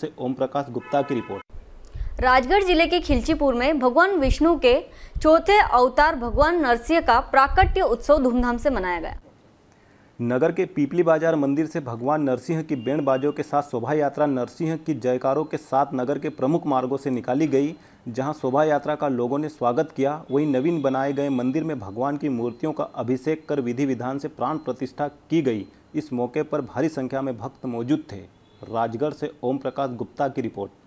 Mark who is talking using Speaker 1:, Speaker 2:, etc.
Speaker 1: से ओम प्रकाश गुप्ता की रिपोर्ट
Speaker 2: राजगढ़ जिले के खिलचीपुर में भगवान विष्णु के चौथे अवतार भगवान नरसिंह का प्राकट्य उत्सव धूमधाम से मनाया गया
Speaker 1: नगर के पीपली बाजार मंदिर से भगवान नरसिंह की बैंड बाजों के साथ शोभा यात्रा नरसिंह की जयकारों के साथ नगर के प्रमुख मार्गों से निकाली गई जहां शोभा यात्रा का लोगों ने स्वागत किया वहीं नवीन बनाए गए मंदिर में भगवान की मूर्तियों का अभिषेक कर विधि विधान से प्राण प्रतिष्ठा की गई इस मौके पर भारी संख्या में भक्त मौजूद थे राजगढ़ से ओम प्रकाश गुप्ता की रिपोर्ट